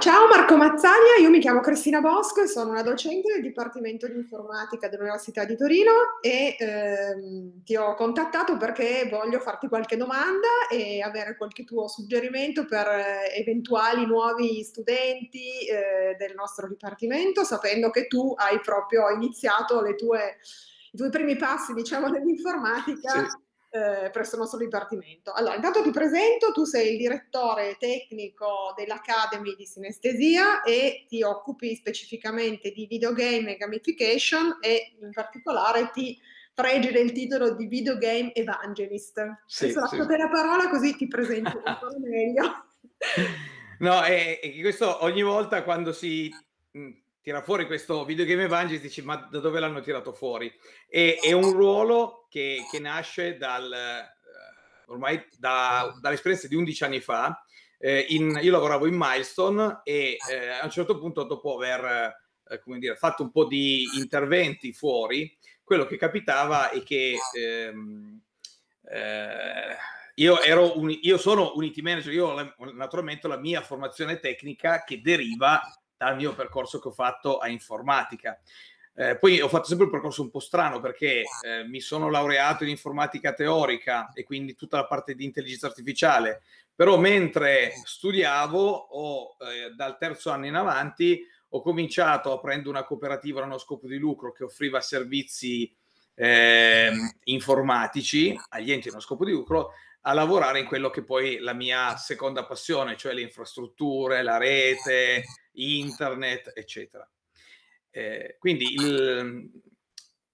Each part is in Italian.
ciao Marco Mazzaglia, io mi chiamo Cristina Bosco e sono una docente del Dipartimento di Informatica dell'Università di Torino e ehm, ti ho contattato perché voglio farti qualche domanda e avere qualche tuo suggerimento per eh, eventuali nuovi studenti eh, del nostro Dipartimento, sapendo che tu hai proprio iniziato tue, i tuoi primi passi, diciamo, nell'informatica. Sì eh, presso il nostro dipartimento. Allora, intanto ti presento, tu sei il direttore tecnico dell'Academy di Sinestesia e ti occupi specificamente di videogame e gamification e in particolare ti pregi del titolo di videogame evangelist. Sì, Adesso lascio sì. te la parola così ti presento un po' meglio. No, e questo ogni volta quando si tira fuori questo videogame Evangelist e dici ma da dove l'hanno tirato fuori? E, è un esatto. ruolo che, che nasce dal, eh, ormai da, dall'esperienza di 11 anni fa. Eh, in, io lavoravo in Milestone e eh, a un certo punto dopo aver eh, come dire, fatto un po' di interventi fuori, quello che capitava è che ehm, eh, io, ero un, io sono un IT manager, io ho la, naturalmente la mia formazione tecnica che deriva dal mio percorso che ho fatto a informatica. Eh, poi ho fatto sempre un percorso un po' strano perché eh, mi sono laureato in informatica teorica e quindi tutta la parte di intelligenza artificiale, però mentre studiavo ho, eh, dal terzo anno in avanti ho cominciato aprendo una cooperativa a uno scopo di lucro che offriva servizi ehm, informatici agli enti a uno scopo di lucro a lavorare in quello che poi la mia seconda passione, cioè le infrastrutture, la rete, internet, eccetera. Eh, quindi il,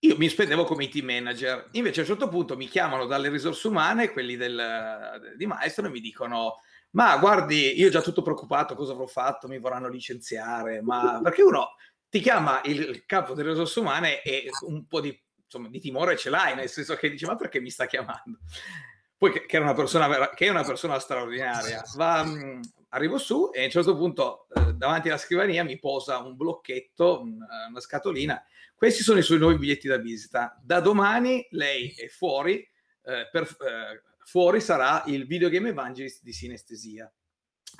io mi spendevo come team manager, invece a un certo punto mi chiamano dalle risorse umane, quelli del, di Maestro, e mi dicono ma guardi, io già tutto preoccupato, cosa avrò fatto, mi vorranno licenziare, ma perché uno ti chiama il capo delle risorse umane e un po' di, insomma, di timore ce l'hai, nel senso che dice ma perché mi sta chiamando? poi che, che, è una persona, che è una persona straordinaria, va, mm, arrivo su e a un certo punto eh, davanti alla scrivania mi posa un blocchetto, una, eh, una scatolina. Questi sono i suoi nuovi biglietti da visita. Da domani lei è fuori, eh, per, eh, fuori sarà il videogame evangelist di sinestesia.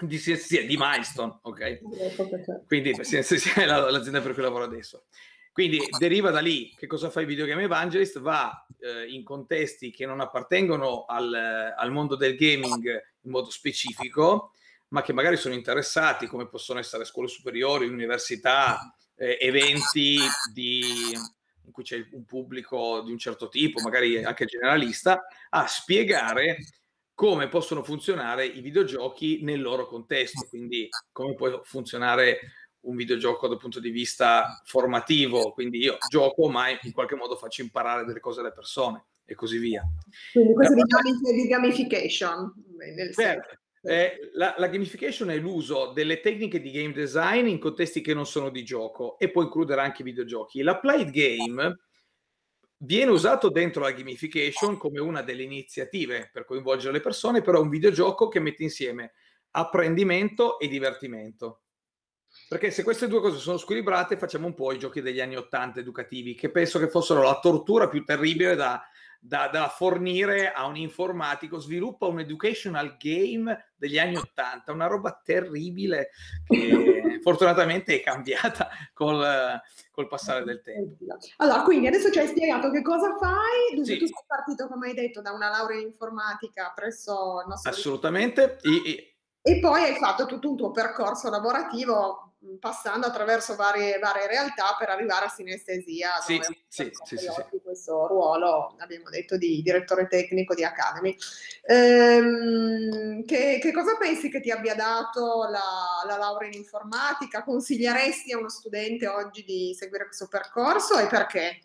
Di, sinestesia, di Milestone, ok? Ecco Quindi sinestesia è l'azienda per cui lavoro adesso. Quindi deriva da lì che cosa fa il videogame evangelist? Va eh, in contesti che non appartengono al, al, mondo del gaming in modo specifico, ma che magari sono interessati, come possono essere scuole superiori, università, eh, eventi di, in cui c'è un pubblico di un certo tipo, magari anche generalista, a spiegare come possono funzionare i videogiochi nel loro contesto, quindi come può funzionare un videogioco dal punto di vista formativo, quindi io gioco ma in qualche modo faccio imparare delle cose alle persone e così via. Quindi questo è eh, diciamo di gamification. Nel certo. Eh, la, la, gamification è l'uso delle tecniche di game design in contesti che non sono di gioco e può includere anche i videogiochi. L'applied game viene usato dentro la gamification come una delle iniziative per coinvolgere le persone, però è un videogioco che mette insieme apprendimento e divertimento. Perché se queste due cose sono squilibrate, facciamo un po' i giochi degli anni Ottanta educativi, che penso che fossero la tortura più terribile da, da, da, fornire a un informatico. Sviluppa un educational game degli anni Ottanta, una roba terribile che fortunatamente è cambiata col, col, passare del tempo. Allora, quindi adesso ci hai spiegato che cosa fai. Dunque, sì. Tu sei partito, come hai detto, da una laurea in informatica presso il nostro... Assolutamente. I, e poi hai fatto tutto un tuo percorso lavorativo passando attraverso varie, varie realtà per arrivare a sinestesia. Sì, sì, sì, sì, sì, Questo ruolo, abbiamo detto, di direttore tecnico di Academy. Ehm, che, che, cosa pensi che ti abbia dato la, la laurea in informatica? Consiglieresti a uno studente oggi di seguire questo percorso e perché?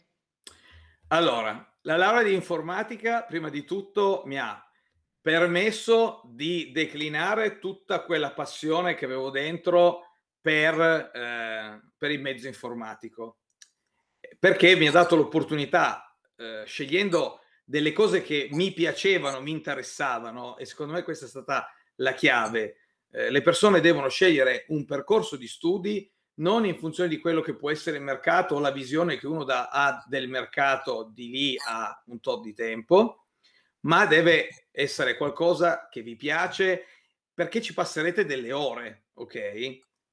Allora, la laurea di informatica, prima di tutto, mi ha permesso di declinare tutta quella passione che avevo dentro per, eh, per il mezzo informatico, perché mi ha dato l'opportunità, eh, scegliendo delle cose che mi piacevano, mi interessavano, e secondo me questa è stata la chiave. Eh, le persone devono scegliere un percorso di studi non in funzione di quello che può essere il mercato o la visione che uno dà, ha ah, del mercato di lì a un tot di tempo, ma deve essere qualcosa che vi piace perché ci passerete delle ore, ok?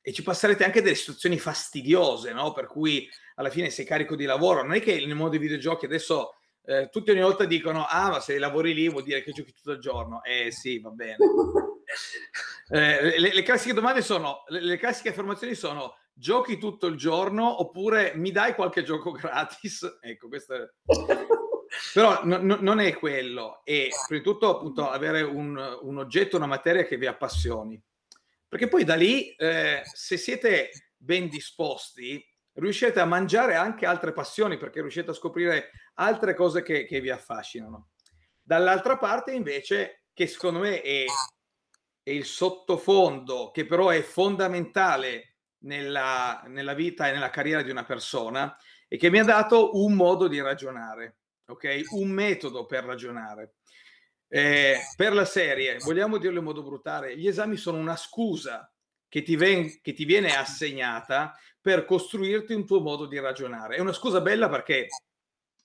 E ci passerete anche delle situazioni fastidiose, no? Per cui alla fine sei carico di lavoro. Non è che nel mondo dei videogiochi adesso eh, tutti ogni volta dicono: Ah, ma se lavori lì vuol dire che giochi tutto il giorno. Eh sì, va bene. eh, le, le, classiche domande sono: le, le classiche affermazioni sono giochi tutto il giorno oppure mi dai qualche gioco gratis? Ecco, questo è. Però no, non è quello, e prima di tutto appunto avere un, un, oggetto, una materia che vi appassioni, perché poi da lì, eh, se siete ben disposti, riuscite a mangiare anche altre passioni, perché riuscite a scoprire altre cose che, che vi affascinano. Dall'altra parte invece, che secondo me è, è il sottofondo, che però è fondamentale nella, nella, vita e nella carriera di una persona e che mi ha dato un modo di ragionare ok? Un metodo per ragionare. Eh, per la serie, vogliamo dirlo in modo brutale, gli esami sono una scusa che ti, ven- che ti viene assegnata per costruirti un tuo modo di ragionare. È una scusa bella perché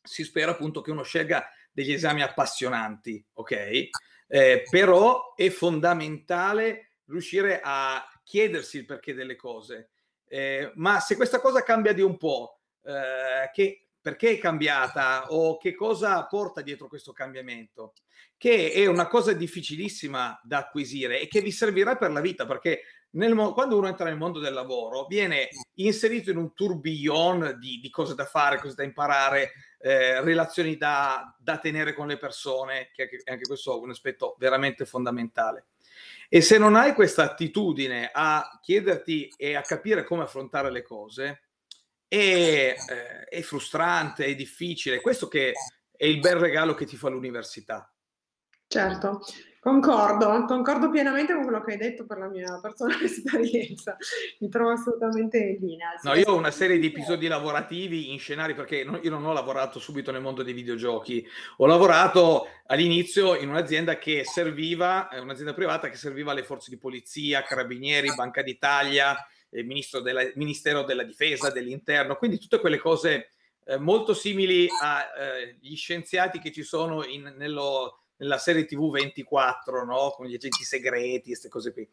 si spera appunto che uno scelga degli esami appassionanti, ok? Eh, però è fondamentale riuscire a chiedersi il perché delle cose. Eh, ma se questa cosa cambia di un po', eh, che perché è cambiata o che cosa porta dietro questo cambiamento, che è una cosa difficilissima da acquisire e che vi servirà per la vita, perché nel, quando uno entra nel mondo del lavoro viene inserito in un tourbillon di, di cose da fare, cose da imparare, eh, relazioni da, da, tenere con le persone, che anche, anche questo è un aspetto veramente fondamentale. E se non hai questa attitudine a chiederti e a capire come affrontare le cose, è, eh, è frustrante, è difficile. Questo che è il bel regalo che ti fa l'università. Certo, Concordo, concordo pienamente con quello che hai detto per la mia personale esperienza, mi trovo assolutamente in linea. No, io ho una serie di episodi lavorativi in scenari perché non, io non ho lavorato subito nel mondo dei videogiochi, ho lavorato all'inizio in un'azienda che serviva, eh, un'azienda privata che serviva alle forze di polizia, carabinieri, Banca d'Italia, eh, della, Ministero della Difesa, dell'Interno, quindi tutte quelle cose eh, molto simili agli eh, scienziati che ci sono in, nello nella serie TV 24, no? con gli agenti segreti, queste cose qui.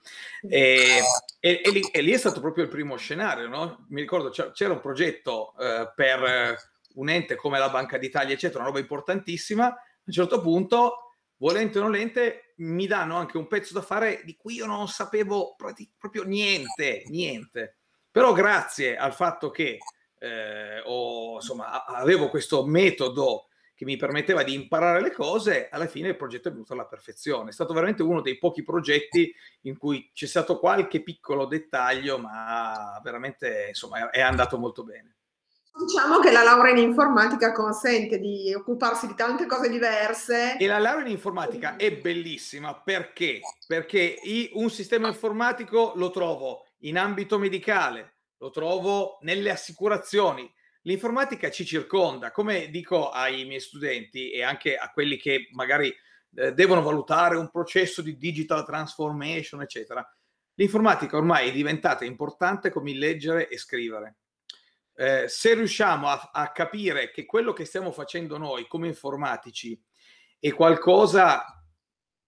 Mm. E, e, e, lì, e, lì, è stato proprio il primo scenario. No? Mi ricordo c'era un progetto eh, per un ente come la Banca d'Italia, eccetera, una roba importantissima. A un certo punto, volente o nolente, mi danno anche un pezzo da fare di cui io non sapevo proprio niente, niente. Però grazie al fatto che eh, ho, insomma, avevo questo metodo che mi permetteva di imparare le cose, alla fine il progetto è venuto alla perfezione. È stato veramente uno dei pochi progetti in cui c'è stato qualche piccolo dettaglio, ma veramente insomma, è andato molto bene. Diciamo che la laurea in informatica consente di occuparsi di tante cose diverse. E la laurea in informatica è bellissima perché? Perché un sistema informatico lo trovo in ambito medicale, lo trovo nelle assicurazioni, l'informatica ci circonda. Come dico ai miei studenti e anche a quelli che magari eh, devono valutare un processo di digital transformation, eccetera, l'informatica ormai è diventata importante come il leggere e scrivere. Eh, se riusciamo a, a, capire che quello che stiamo facendo noi come informatici è qualcosa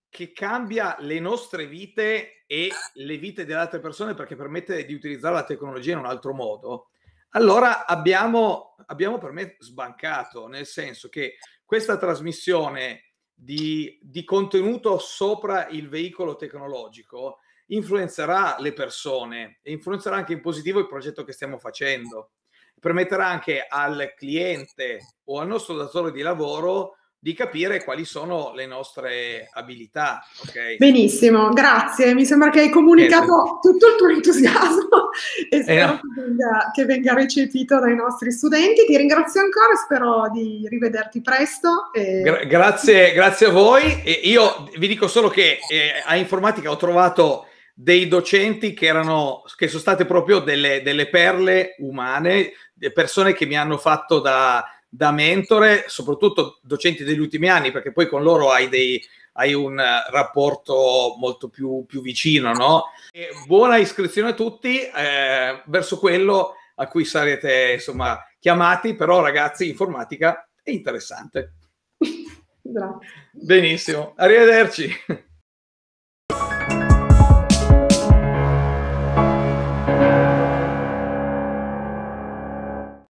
che cambia le nostre vite e le vite delle altre persone perché permette di utilizzare la tecnologia in un altro modo, allora abbiamo, abbiamo per me sbancato, nel senso che questa trasmissione di, di contenuto sopra il veicolo tecnologico influenzerà le persone e influenzerà anche in positivo il progetto che stiamo facendo. Permetterà anche al cliente o al nostro datore di lavoro di capire quali sono le nostre abilità. Okay? Benissimo, grazie. Mi sembra che hai comunicato tutto il tuo entusiasmo. e eh, spero eh. che, venga, che, venga, recepito dai nostri studenti. Ti ringrazio ancora spero di rivederti presto. E... Gra- grazie, grazie, a voi. E io vi dico solo che eh, a informatica ho trovato dei docenti che, erano, che sono state proprio delle, delle perle umane, persone che mi hanno fatto da, da mentore, soprattutto docenti degli ultimi anni, perché poi con loro hai dei hai un eh, rapporto molto più, più vicino, no? E buona iscrizione a tutti eh, verso quello a cui sarete insomma chiamati, però ragazzi informatica è interessante. Grazie. Benissimo, arrivederci.